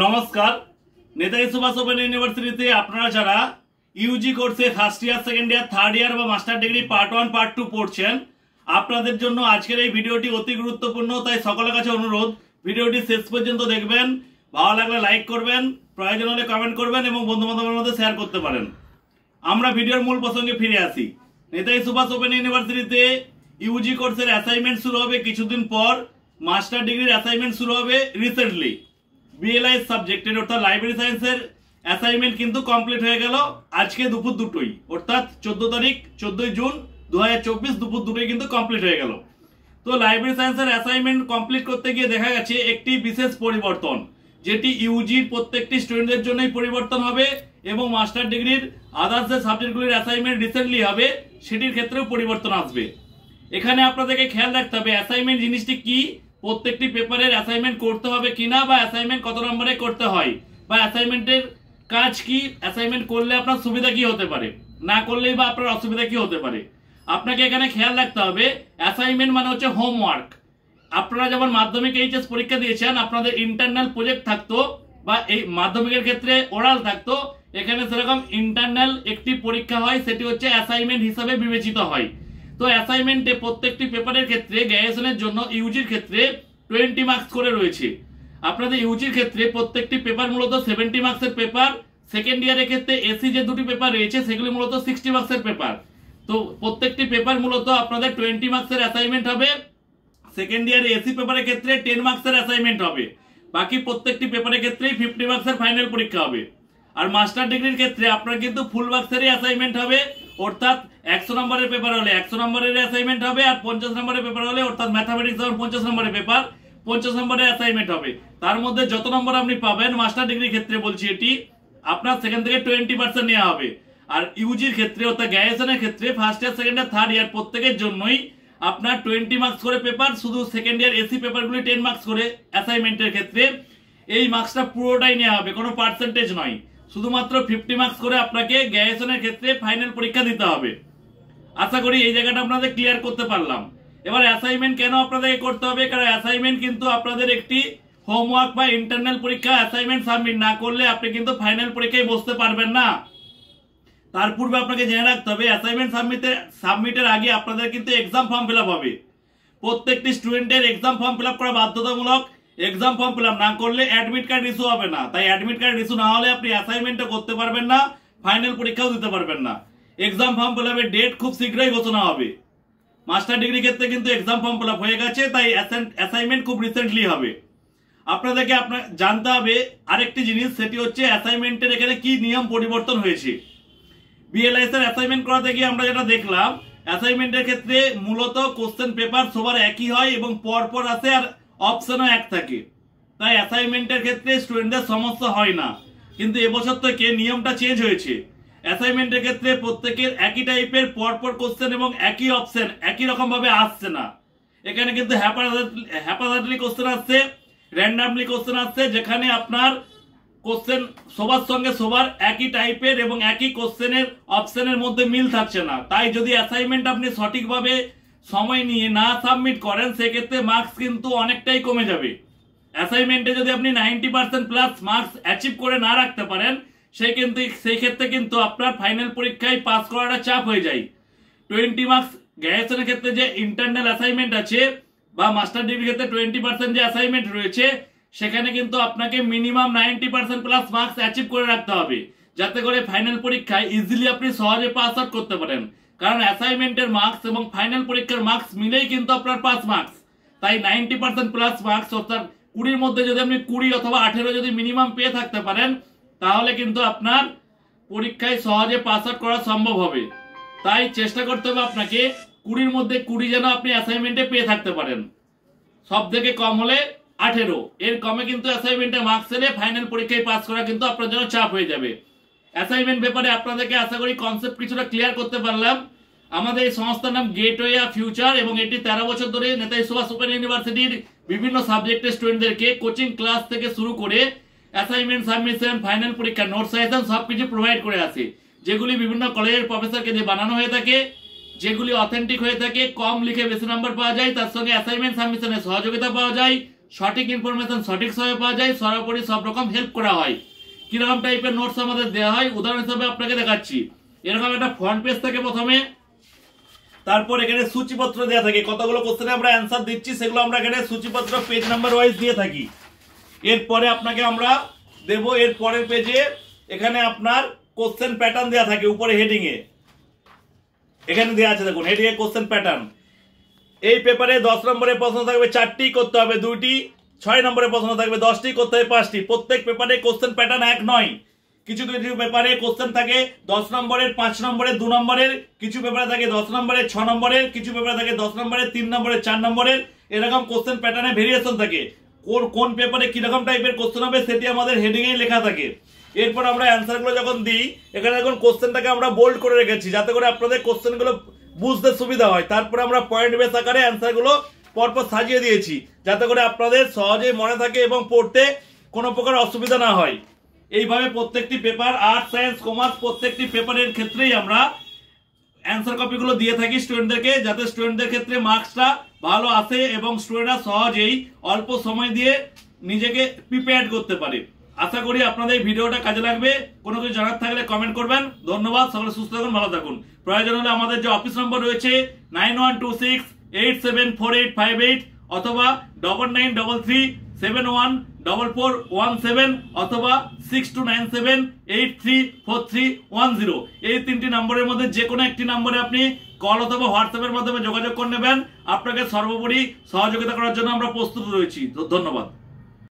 নমস্কার নেতাজি সুভাষ ওপেন ইউনিভার্সিটিতে আপনারা যারা ইউজি কোর্সে first year second year third year বা master degree part one part two পড়ছেন আপনাদের জন্য আজকের এই ভিডিওটি অতি গুরুত্বপূর্ণ তাই সকলের কাছে অনুরোধ ভিডিওটি শেষ পর্যন্ত দেখবেন ভালো লাগলে লাইক করবেন প্রয়োজন হলে কমেন্ট করবেন এবং বন্ধু বান্ধবের মধ্যে শেয়ার করতে পারেন আমরা ভিডিওর মূল প্রসঙ্গে ফিরে আসি নেতাজি সুভাষ ওপেন ইউনিভার্সিটিতে ইউজি কোর্সের অ্যাসাইনমেন্ট শুরু হবে কিছুদিন পর মাস্টার ডিগ্রির অ্যাসাইনমেন্ট শুরু হবে রিসেন্টলি বিএলআই সাবজেক্টের অর্থাৎ লাইব্রেরি সায়েন্সের অ্যাসাইনমেন্ট কিন্তু কমপ্লিট হয়ে গেল আজকে দুপুর দুটোই অর্থাৎ চোদ্দ তারিখ চোদ্দই জুন দু দুপুর দুটোই কিন্তু কমপ্লিট হয়ে গেল তো লাইব্রেরি সায়েন্সের অ্যাসাইনমেন্ট কমপ্লিট করতে গিয়ে দেখা গেছে একটি বিশেষ পরিবর্তন যেটি ইউজির প্রত্যেকটি স্টুডেন্টদের জন্যই পরিবর্তন হবে এবং মাস্টার ডিগ্রির আদার্স যে সাবজেক্টগুলির অ্যাসাইনমেন্ট রিসেন্টলি হবে সেটির ক্ষেত্রেও পরিবর্তন আসবে এখানে আপনাদেরকে খেয়াল রাখতে হবে অ্যাসাইনমেন্ট জিনিসটি কি প্রত্যেকটি পেপারের অ্যাসাইনমেন্ট করতে হবে কিনা বা অ্যাসাইনমেন্ট কত নম্বরে করতে হয় বা অ্যাসাইনমেন্টের কাজ কি অ্যাসাইনমেন্ট করলে আপনার সুবিধা কি হতে পারে না করলেই বা আপনার অসুবিধা কি হতে পারে আপনাকে এখানে খেয়াল রাখতে হবে অ্যাসাইনমেন্ট মানে হচ্ছে হোমওয়ার্ক আপনারা যেমন মাধ্যমিক এইচএস পরীক্ষা দিয়েছেন আপনাদের ইন্টারনাল প্রজেক্ট থাকতো বা এই মাধ্যমিকের ক্ষেত্রে ওরাল থাকতো এখানে সেরকম ইন্টারনাল একটি পরীক্ষা হয় সেটি হচ্ছে অ্যাসাইনমেন্ট হিসাবে বিবেচিত হয় তো অ্যাসাইনমেন্টে প্রত্যেকটি পেপারের ক্ষেত্রে গ্র্যাজুয়েশনের জন্য ইউজির ক্ষেত্রে টোয়েন্টি মার্কস করে রয়েছে আপনাদের ইউজির ক্ষেত্রে প্রত্যেকটি পেপার মূলত সেভেন্টি মার্কসের পেপার সেকেন্ড ইয়ারের ক্ষেত্রে এসি যে দুটি পেপার রয়েছে সেগুলি মূলত সিক্সটি মার্কসের পেপার তো প্রত্যেকটি পেপার মূলত আপনাদের টোয়েন্টি মার্কসের অ্যাসাইনমেন্ট হবে সেকেন্ড ইয়ারে এসি পেপারের ক্ষেত্রে টেন মার্কসের অ্যাসাইনমেন্ট হবে বাকি প্রত্যেকটি পেপারের ক্ষেত্রেই ফিফটি মার্কসের ফাইনাল পরীক্ষা হবে আর মাস্টার ডিগ্রির ক্ষেত্রে আপনার কিন্তু ফুল বাক্সেরই অ্যাসাইনমেন্ট হবে অর্থাৎ একশো নম্বরের পেপার হলে একশো নম্বরের অ্যাসাইনমেন্ট হবে আর পঞ্চাশ নম্বরের পেপার হলে অর্থাৎ ম্যাথামেটিক্স হবে পঞ্চাশ নম্বরের পেপার পঞ্চাশ নম্বরের অ্যাসাইনমেন্ট হবে তার মধ্যে যত নম্বর আপনি পাবেন মাস্টার ডিগ্রির ক্ষেত্রে বলছি এটি আপনার সেখান থেকে টোয়েন্টি পার্সেন্ট নেওয়া হবে আর ইউজির ক্ষেত্রে অর্থাৎ গ্র্যাজুয়েশনের ক্ষেত্রে first year second year third year প্রত্যেকের জন্যই আপনার টোয়েন্টি মার্কস করে পেপার শুধু সেকেন্ড ইয়ার এসি পেপারগুলি টেন মার্কস করে অ্যাসাইনমেন্টের ক্ষেত্রে এই মার্কসটা পুরোটাই নেওয়া হবে কোনো পার্সেন্টেজ নয় শুধুমাত্র ফিফটি মার্কস করে আপনাকে গ্র্যাজুয়েশনের ক্ষেত্রে ফাইনাল পরীক্ষা দিতে হবে আশা করি এই জায়গাটা আপনাদের ক্লিয়ার করতে পারলাম এবার অ্যাসাইনমেন্ট কেন আপনাদেরকে করতে হবে কারণ অ্যাসাইনমেন্ট কিন্তু আপনাদের একটি হোমওয়ার্ক বা ইন্টারনাল পরীক্ষা অ্যাসাইনমেন্ট সাবমিট না করলে আপনি কিন্তু ফাইনাল পরীক্ষায় বসতে পারবেন না তার পূর্বে আপনাকে জেনে রাখতে হবে অ্যাসাইনমেন্ট সাবমিটের সাবমিটের আগে আপনাদের কিন্তু এক্সাম ফর্ম ফিল হবে প্রত্যেকটি স্টুডেন্টের এক্সাম ফর্ম ফিল করা বাধ্যতামূলক এক্সাম ফর্ম ফিল না করলে অ্যাডমিট কার্ড ইস্যু হবে না তাই অ্যাডমিট কার্ড ইস্যু না হলে আপনি অ্যাসাইনমেন্টও করতে পারবেন না ফাইনাল পরীক্ষাও দিতে পারবেন না এক্সাম ফর্ম ফিল আপের ডেট খুব শীঘ্রই ঘোষণা হবে মাস্টার ডিগ্রি ক্ষেত্রে কিন্তু এক্সাম ফর্ম ফিল হয়ে গেছে তাই অ্যাসাইনমেন্ট খুব রিসেন্টলি হবে আপনাদেরকে আপনার জানতে হবে আরেকটি জিনিস সেটি হচ্ছে অ্যাসাইনমেন্টের এখানে কি নিয়ম পরিবর্তন হয়েছে বিএলআইএস এর অ্যাসাইনমেন্ট করাতে গিয়ে আমরা যেটা দেখলাম অ্যাসাইনমেন্টের ক্ষেত্রে মূলত কোশ্চেন পেপার সবার একই হয় এবং পরপর আসে আর অপশনও এক থাকে তাই অ্যাসাইনমেন্টের ক্ষেত্রে স্টুডেন্টদের সমস্যা হয় না কিন্তু এবছর থেকে নিয়মটা চেঞ্জ হয়েছে অ্যাসাইনমেন্টের ক্ষেত্রে প্রত্যেকের একই টাইপের পরপর কোশ্চেন এবং একই অপশন একই রকমভাবে আসছে না এখানে কিন্তু হ্যাপাজার্ডলি কোশ্চেন আসছে র্যান্ডামলি কোশ্চেন আসছে যেখানে আপনার কোশ্চেন সবার সঙ্গে সবার একই টাইপের এবং একই কোশ্চেনের অপশনের মধ্যে মিল থাকছে না তাই যদি অ্যাসাইনমেন্ট আপনি সঠিকভাবে সময় নিয়ে না সাবমিট করেন সেক্ষেত্রে মার্কস কিন্তু অনেকটাই কমে যাবে অ্যাসাইনমেন্টে যদি আপনি ninety percent plus marks achieve করে না রাখতে পারেন সে কিন্তু সেই ক্ষেত্রে কিন্তু আপনার ফাইনাল পরীক্ষায় পাস করাটা চাপ হয়ে যায় টোয়েন্টি মার্কস গ্র্যাজুয়েশনের ক্ষেত্রে যে ইন্টারনাল অ্যাসাইনমেন্ট আছে বা মাস্টার ডিগ্রির ক্ষেত্রে টোয়েন্টি পার্সেন্ট যে অ্যাসাইনমেন্ট রয়েছে সেখানে কিন্তু আপনাকে minimum ninety percent plus marks achieve করে রাখতে হবে যাতে করে ফাইনাল পরীক্ষায় ইজিলি আপনি সহজে পাস আউট করতে পারেন কারণ অ্যাসাইনমেন্টের মার্কস এবং ফাইনাল পরীক্ষার মার্কস মিলেই কিন্তু আপনার পাঁচ মার্কস তাই নাইনটি পার্সেন্ট প্লাস মার্কস অর্থাৎ কুড়ির মধ্যে যদি আপনি কুড়ি অথবা আঠেরো যদি মিনিমাম পেয়ে থাকতে পারেন তাহলে কিন্তু আপনার পরীক্ষায় সহজে পাস আউট করা সম্ভব হবে তাই চেষ্টা করতে হবে আপনাকে কুড়ির মধ্যে কুড়ি যেন আপনি অ্যাসাইনমেন্টে পেয়ে থাকতে পারেন সব থেকে কম হলে আঠেরো এর কমে কিন্তু অ্যাসাইনমেন্টে মার্কস এলে ফাইনাল পরীক্ষায় পাস করা কিন্তু আপনার জন্য চাপ হয়ে যাবে অ্যাসাইনমেন্ট ব্যাপারে আপনাদেরকে আশা করি কনসেপ্ট কিছুটা ক্লিয়ার করতে পারলাম আমাদের এই সংস্থার নাম গেটওয়ে অফ ফিউচার এবং এটি তেরো বছর ধরে নেতাজি সুভাষ ওপেন ইউনিভার্সিটির বিভিন্ন সাবজেক্টের স্টুডেন্টদেরকে কোচিং ক্লাস থেকে শুরু করে অ্যাসাইনমেন্ট সাবমিশন ফাইনাল পরীক্ষা নোট সাজেশন সব কিছু প্রোভাইড করে আসে যেগুলি বিভিন্ন কলেজের প্রফেসরকে দিয়ে বানানো হয়ে থাকে যেগুলি অথেন্টিক হয়ে থাকে কম লিখে বেশি নাম্বার পাওয়া যায় তার সঙ্গে অ্যাসাইনমেন্ট সাবমিশনের সহযোগিতা পাওয়া যায় সঠিক ইনফরমেশন সঠিক সময়ে পাওয়া যায় সর্বোপরি সব রকম হেল্প করা হয় কিরকম টাইপের নোটস আমাদের দেওয়া হয় উদাহরণ হিসাবে আপনাকে দেখাচ্ছি এরকম একটা ফ্রন্ট পেজ থাকে প্রথমে তারপর এখানে সূচিপত্র দেওয়া থাকে কতগুলো কোশ্চেনে আমরা অ্যান্সার দিচ্ছি সেগুলো আমরা এখানে সূচিপত্র পেজ নাম্বার ওয়াইজ দিয়ে থাকি এরপরে আপনাকে আমরা দেব এর পরের পেজে এখানে আপনার কোশ্চেন প্যাটার্ন দেওয়া থাকে উপরে হেডিংয়ে এখানে দেওয়া আছে দেখুন হেডিংয়ে কোশ্চেন প্যাটার্ন এই পেপারে দশ নম্বরের প্রশ্ন থাকবে চারটি করতে হবে দুটি ছয় নম্বরের প্রশ্ন থাকবে দশটি করতে হবে পাঁচটি প্রত্যেক পেপারে কোশ্চেন প্যাটার্ন এক নয় কিছু কিছু পেপারে কোশ্চেন থাকে দশ নম্বরের পাঁচ নম্বরের দু নম্বরের কিছু পেপারে থাকে দশ নম্বরের ছ নম্বরের কিছু পেপারে থাকে দশ নম্বরের তিন নম্বরের চার নম্বরের এরকম কোশ্চেন প্যাটার্নে ভেরিয়েশন থাকে কোন কোন পেপারে কিরকম টাইপের কোশ্চেন হবে সেটি আমাদের হেডিংয়েই লেখা থাকে এরপর আমরা অ্যান্সারগুলো যখন দিই এখানে এখন কোশ্চেনটাকে আমরা বোল্ড করে রেখেছি যাতে করে আপনাদের কোশ্চেনগুলো বুঝতে সুবিধা হয় তারপরে আমরা পয়েন্ট বেস আকারে অ্যান্সারগুলো পরপর সাজিয়ে দিয়েছি যাতে করে আপনাদের সহজে মনে থাকে এবং পড়তে কোনো প্রকার অসুবিধা না হয় এইভাবে প্রত্যেকটি পেপার আর্টস সায়েন্স কমার্স প্রত্যেকটি পেপারের ক্ষেত্রেই আমরা অ্যান্সার কপিগুলো দিয়ে থাকি স্টুডেন্টদেরকে যাতে স্টুডেন্টদের ক্ষেত্রে মার্কসটা ভালো আসে এবং স্টুডেন্টরা সহজেই অল্প সময় দিয়ে নিজেকে প্রিপেয়ার করতে পারে আশা করি আপনাদের এই ভিডিওটা কাজে লাগবে কোনো কিছু জানার থাকলে কমেন্ট করবেন ধন্যবাদ সকলে সুস্থ থাকুন ভালো থাকুন প্রয়োজন হলে আমাদের যে অফিস নম্বর রয়েছে nine one two six eight seven four eight five eight অথবা double nine double three seven one double four one seven অথবা six two nine seven eight three four three one zero এই তিনটি নম্বরের মধ্যে যে কোনো একটি নম্বরে আপনি কল অথবা হোয়াটসঅ্যাপের মাধ্যমে যোগাযোগ করে নেবেন আপনাকে সর্বোপরি সহযোগিতা করার জন্য আমরা প্রস্তুত রয়েছি ধন্যবাদ